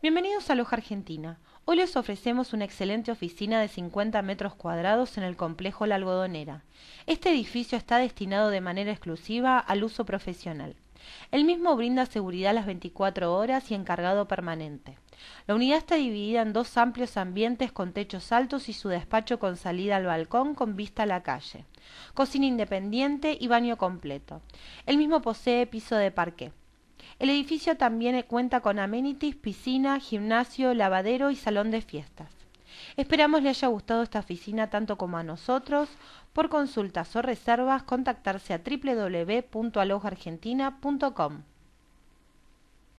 Bienvenidos a Loja Argentina. Hoy les ofrecemos una excelente oficina de 50 metros cuadrados en el complejo La Algodonera. Este edificio está destinado de manera exclusiva al uso profesional. El mismo brinda seguridad las 24 horas y encargado permanente. La unidad está dividida en dos amplios ambientes con techos altos y su despacho con salida al balcón con vista a la calle. Cocina independiente y baño completo. El mismo posee piso de parque. El edificio también eh, cuenta con amenities, piscina, gimnasio, lavadero y salón de fiestas. Esperamos le haya gustado esta oficina tanto como a nosotros. Por consultas o reservas, contactarse a www.alojargentina.com.